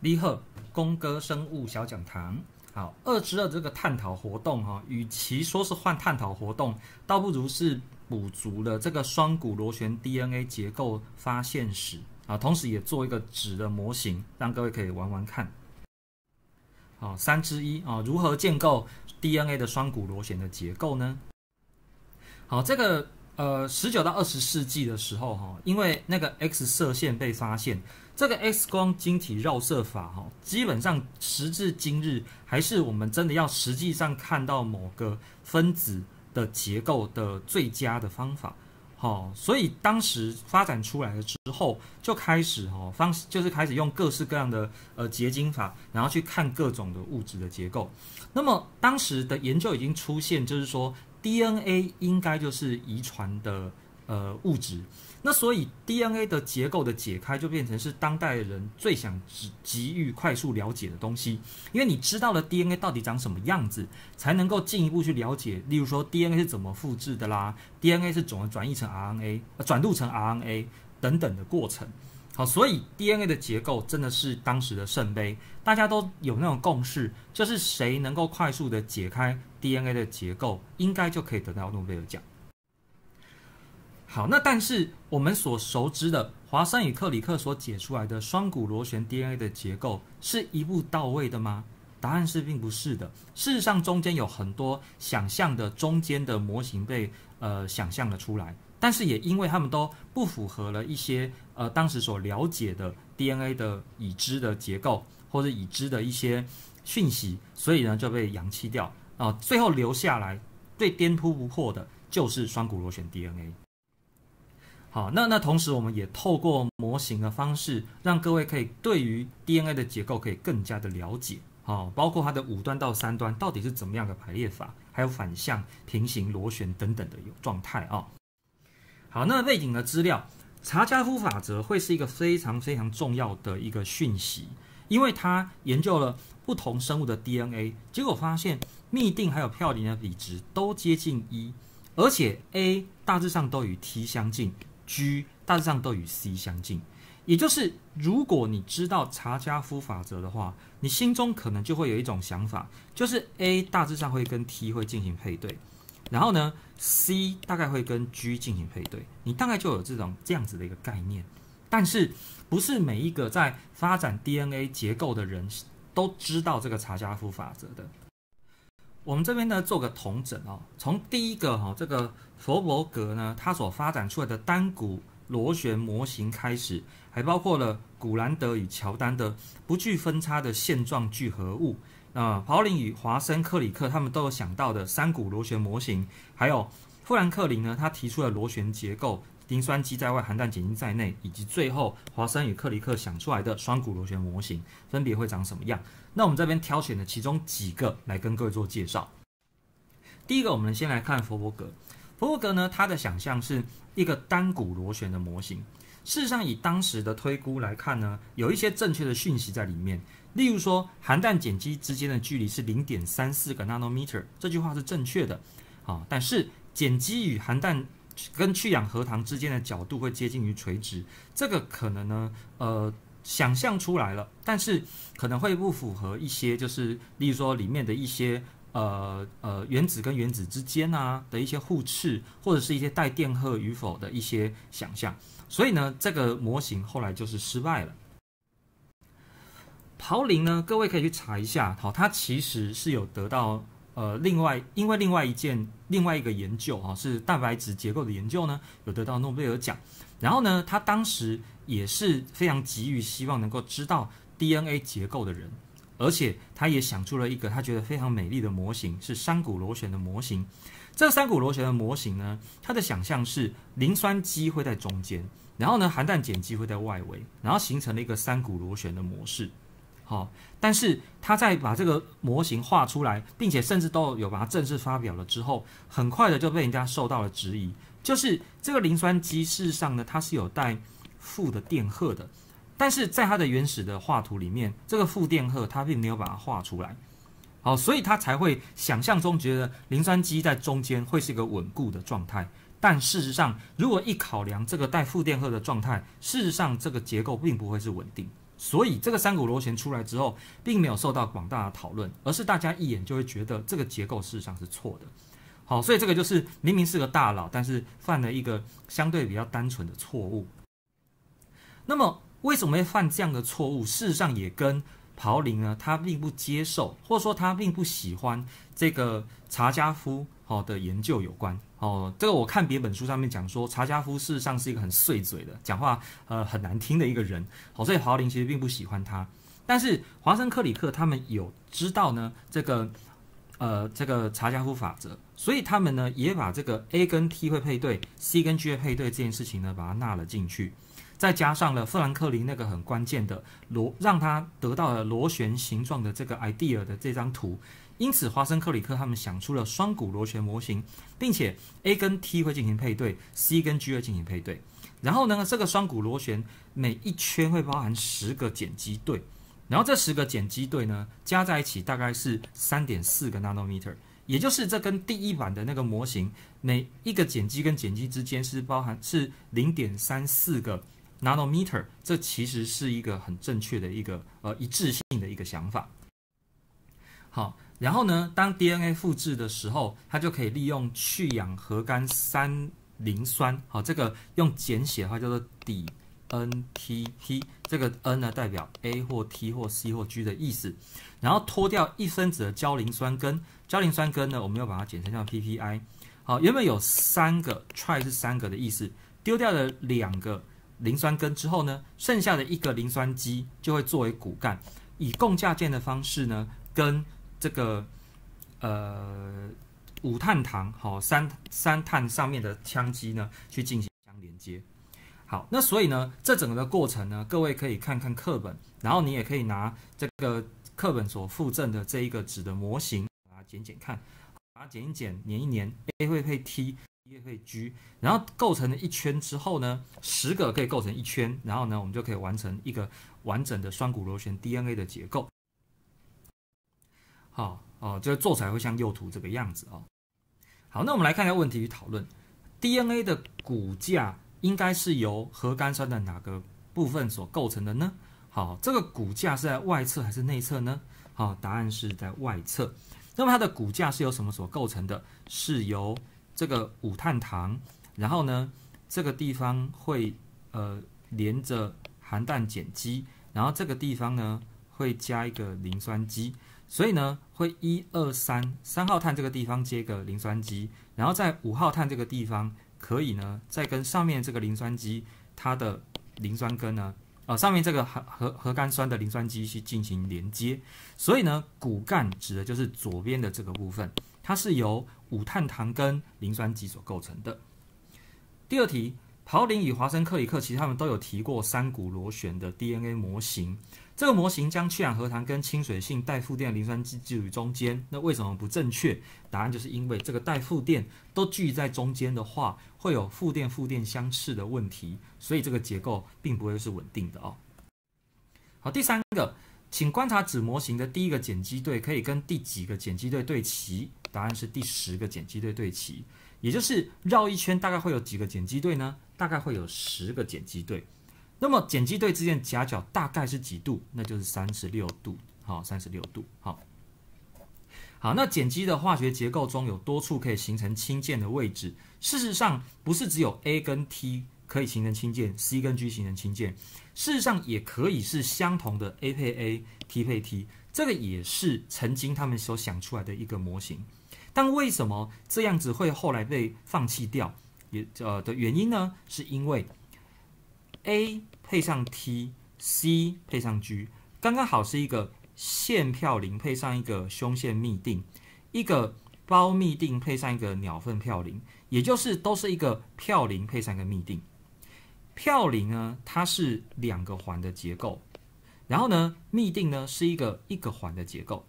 李贺公哥生物小讲堂，好二之二这个探讨活动哈，与其说是换探讨活动，倒不如是补足了这个双股螺旋 DNA 结构发现史啊，同时也做一个纸的模型，让各位可以玩玩看。好三之一啊，如何建构 DNA 的双股螺旋的结构呢？好，这个呃十九到二十世纪的时候哈，因为那个 X 射线被发现。这个 X 光晶体绕射法哈，基本上时至今日还是我们真的要实际上看到某个分子的结构的最佳的方法，好，所以当时发展出来了之后，就开始哈方就是开始用各式各样的呃结晶法，然后去看各种的物质的结构。那么当时的研究已经出现，就是说 DNA 应该就是遗传的呃物质。那所以 DNA 的结构的解开就变成是当代人最想急急于快速了解的东西，因为你知道了 DNA 到底长什么样子，才能够进一步去了解，例如说 DNA 是怎么复制的啦，DNA 是怎么转译成 RNA，转录成 RNA 等等的过程。好，所以 DNA 的结构真的是当时的圣杯，大家都有那种共识，就是谁能够快速的解开 DNA 的结构，应该就可以得到诺贝尔奖。好，那但是我们所熟知的华生与克里克所解出来的双股螺旋 DNA 的结构是一步到位的吗？答案是并不是的。事实上，中间有很多想象的中间的模型被呃想象了出来，但是也因为他们都不符合了一些呃当时所了解的 DNA 的已知的结构或者已知的一些讯息，所以呢就被扬弃掉啊。最后留下来最颠扑不破的就是双股螺旋 DNA。好，那那同时，我们也透过模型的方式，让各位可以对于 DNA 的结构可以更加的了解。好，包括它的五端到三端到底是怎么样的排列法，还有反向平行螺旋等等的有状态啊。好，那背景的资料，查加夫法则会是一个非常非常重要的一个讯息，因为它研究了不同生物的 DNA，结果发现嘧啶还有嘌呤的比值都接近一，而且 A 大致上都与 T 相近。G 大致上都与 C 相近，也就是如果你知道查加夫法则的话，你心中可能就会有一种想法，就是 A 大致上会跟 T 会进行配对，然后呢，C 大概会跟 G 进行配对，你大概就有这种这样子的一个概念。但是不是每一个在发展 DNA 结构的人都知道这个查加夫法则的。我们这边呢，做个统整哦。从第一个哈，这个佛伯格呢，他所发展出来的单股螺旋模型开始，还包括了古兰德与乔丹的不具分叉的线状聚合物，啊，跑林与华生克里克他们都有想到的三股螺旋模型，还有富兰克林呢，他提出了螺旋结构。磷酸基在外，含氮碱基在内，以及最后华生与克里克想出来的双股螺旋模型，分别会长什么样？那我们这边挑选了其中几个来跟各位做介绍。第一个，我们先来看弗伯格。弗伯格呢，他的想象是一个单股螺旋的模型。事实上，以当时的推估来看呢，有一些正确的讯息在里面。例如说，含氮碱基之间的距离是零点三四个 nanometer，这句话是正确的。啊，但是碱基与含氮跟去氧核糖之间的角度会接近于垂直，这个可能呢，呃，想象出来了，但是可能会不符合一些就是，例如说里面的一些呃呃原子跟原子之间啊的一些互斥，或者是一些带电荷与否的一些想象，所以呢，这个模型后来就是失败了。泡林呢，各位可以去查一下，好，他其实是有得到。呃，另外，因为另外一件另外一个研究啊，是蛋白质结构的研究呢，有得到诺贝尔奖。然后呢，他当时也是非常急于希望能够知道 DNA 结构的人，而且他也想出了一个他觉得非常美丽的模型，是三股螺旋的模型。这个三股螺旋的模型呢，它的想象是磷酸基会在中间，然后呢，含氮碱基会在外围，然后形成了一个三股螺旋的模式。好，但是他在把这个模型画出来，并且甚至都有把它正式发表了之后，很快的就被人家受到了质疑。就是这个磷酸基事实上呢，它是有带负的电荷的，但是在它的原始的画图里面，这个负电荷它并没有把它画出来。好，所以他才会想象中觉得磷酸基在中间会是一个稳固的状态，但事实上，如果一考量这个带负电荷的状态，事实上这个结构并不会是稳定。所以这个三股螺旋出来之后，并没有受到广大的讨论，而是大家一眼就会觉得这个结构事实上是错的。好，所以这个就是明明是个大佬，但是犯了一个相对比较单纯的错误。那么为什么会犯这样的错误？事实上也跟陶林呢，他并不接受，或者说他并不喜欢这个查家夫。哦的研究有关哦，这个我看别本书上面讲说，查加夫事实上是一个很碎嘴的，讲话呃很难听的一个人。好，所以华林其实并不喜欢他，但是华生、克里克他们有知道呢，这个呃这个查加夫法则，所以他们呢也把这个 A 跟 T 会配对，C 跟 G 会配对这件事情呢，把它纳了进去。再加上了富兰克林那个很关键的螺，让他得到了螺旋形状的这个 idea 的这张图，因此华生克里克他们想出了双股螺旋模型，并且 A 跟 T 会进行配对，C 跟 G 会进行配对。然后呢，这个双股螺旋每一圈会包含十个碱基对，然后这十个碱基对呢加在一起大概是三点四个 n o meter，也就是这跟第一版的那个模型每一个碱基跟碱基之间是包含是零点三四个。nanometer，这其实是一个很正确的一个呃一致性的一个想法。好，然后呢，当 DNA 复制的时候，它就可以利用去氧核苷三磷酸，好，这个用简写的话叫做 dNTP，这个 N 呢代表 A 或 T 或 C 或 G 的意思，然后脱掉一分子的焦磷酸根，焦磷酸根呢，我们要把它简称叫 PPi，好，原本有三个 t r y 是三个的意思，丢掉了两个。磷酸根之后呢，剩下的一个磷酸基就会作为骨干，以共价键的方式呢，跟这个呃五碳糖好三三碳上面的羟基呢去进行相连接。好，那所以呢，这整个的过程呢，各位可以看看课本，然后你也可以拿这个课本所附赠的这一个纸的模型，把它剪剪看，把它剪一剪，粘一粘，A 会配 T。也可以居，然后构成了一圈之后呢，十个可以构成一圈，然后呢，我们就可以完成一个完整的双股螺旋 DNA 的结构。好哦，这、个做起来会像右图这个样子哦。好，那我们来看一下问题与讨论：DNA 的骨架应该是由核苷酸的哪个部分所构成的呢？好，这个骨架是在外侧还是内侧呢？好，答案是在外侧。那么它的骨架是由什么所构成的？是由这个五碳糖，然后呢，这个地方会呃连着含氮碱基，然后这个地方呢会加一个磷酸基，所以呢会一二三三号碳这个地方接个磷酸基，然后在五号碳这个地方可以呢再跟上面这个磷酸基它的磷酸根呢，哦上面这个核核核苷酸的磷酸基去进行连接，所以呢骨干指的就是左边的这个部分。它是由五碳糖跟磷酸基所构成的。第二题，陶林与华生克里克其实他们都有提过三股螺旋的 DNA 模型。这个模型将去氧核糖跟亲水性带负电磷酸基置于中间。那为什么不正确？答案就是因为这个带负电都聚在中间的话，会有负电负电相斥的问题，所以这个结构并不会是稳定的哦。好，第三个，请观察纸模型的第一个碱基对可以跟第几个碱基对对齐？答案是第十个碱基对对齐，也就是绕一圈大概会有几个碱基对呢？大概会有十个碱基对。那么碱基对之间夹角大概是几度？那就是三十六度。好，三十六度。好好，那碱基的化学结构中有多处可以形成氢键的位置？事实上，不是只有 A 跟 T 可以形成氢键，C 跟 G 形成氢键。事实上，也可以是相同的 A 配 A，T 配 T。这个也是曾经他们所想出来的一个模型。但为什么这样子会后来被放弃掉？也呃的原因呢？是因为 A 配上 T，C 配上 G，刚刚好是一个腺嘌呤配上一个胸腺嘧啶，一个胞嘧啶配上一个鸟粪嘌呤，也就是都是一个嘌呤配上一个嘧啶。嘌呤呢，它是两个环的结构，然后呢，嘧啶呢是一个一个环的结构。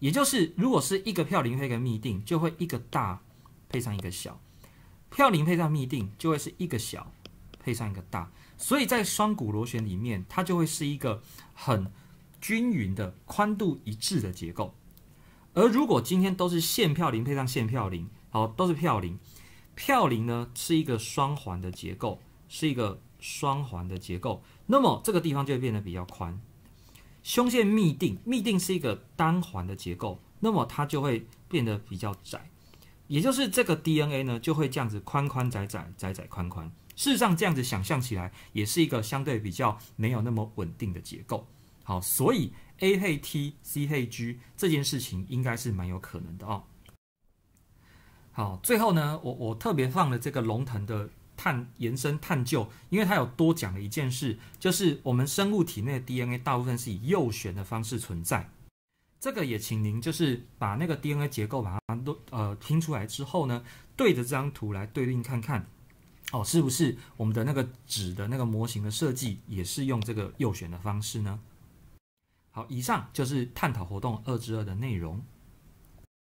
也就是，如果是一个嘌零配一个密定，就会一个大配上一个小；嘌零配上密定，就会是一个小配上一个大。所以在双股螺旋里面，它就会是一个很均匀的宽度一致的结构。而如果今天都是线嘌零配上线嘌零，好，都是嘌零。嘌零呢是一个双环的结构，是一个双环的结构。那么这个地方就会变得比较宽。胸腺嘧啶，嘧啶是一个单环的结构，那么它就会变得比较窄，也就是这个 DNA 呢，就会这样子宽宽窄窄窄窄宽宽。事实上，这样子想象起来，也是一个相对比较没有那么稳定的结构。好，所以 A 配 T，C 配 G 这件事情应该是蛮有可能的哦。好，最后呢，我我特别放了这个龙腾的。探延伸探究，因为它有多讲了一件事，就是我们生物体内的 DNA 大部分是以右旋的方式存在。这个也请您就是把那个 DNA 结构把它都呃拼出来之后呢，对着这张图来对应看看，哦，是不是我们的那个纸的那个模型的设计也是用这个右旋的方式呢？好，以上就是探讨活动二之二的内容。